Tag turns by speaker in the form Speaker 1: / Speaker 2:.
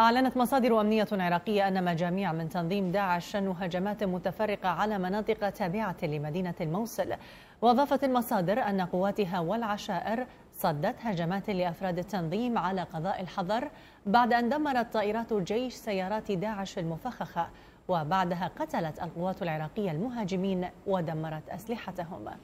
Speaker 1: أعلنت مصادر أمنية عراقية أن مجاميع من تنظيم داعش شنوا هجمات متفرقة على مناطق تابعة لمدينة الموصل وأضافت المصادر أن قواتها والعشائر صدت هجمات لأفراد التنظيم على قضاء الحظر بعد أن دمرت طائرات جيش سيارات داعش المفخخة وبعدها قتلت القوات العراقية المهاجمين ودمرت أسلحتهم